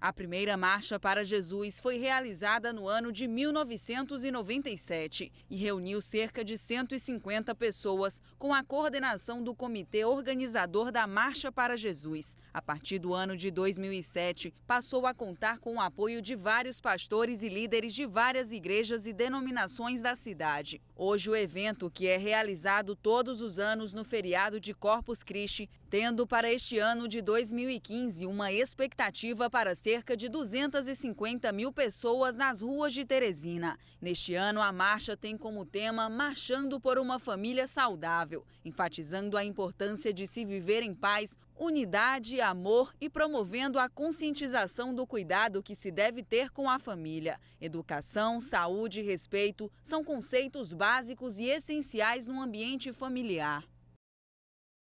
A primeira Marcha para Jesus foi realizada no ano de 1997 e reuniu cerca de 150 pessoas com a coordenação do comitê organizador da Marcha para Jesus. A partir do ano de 2007, passou a contar com o apoio de vários pastores e líderes de várias igrejas e denominações da cidade. Hoje, o evento, que é realizado todos os anos no feriado de Corpus Christi, tendo para este ano de 2015 uma expectativa para ser cerca de 250 mil pessoas nas ruas de Teresina. Neste ano, a marcha tem como tema Marchando por uma Família Saudável, enfatizando a importância de se viver em paz, unidade, amor e promovendo a conscientização do cuidado que se deve ter com a família. Educação, saúde e respeito são conceitos básicos e essenciais no ambiente familiar.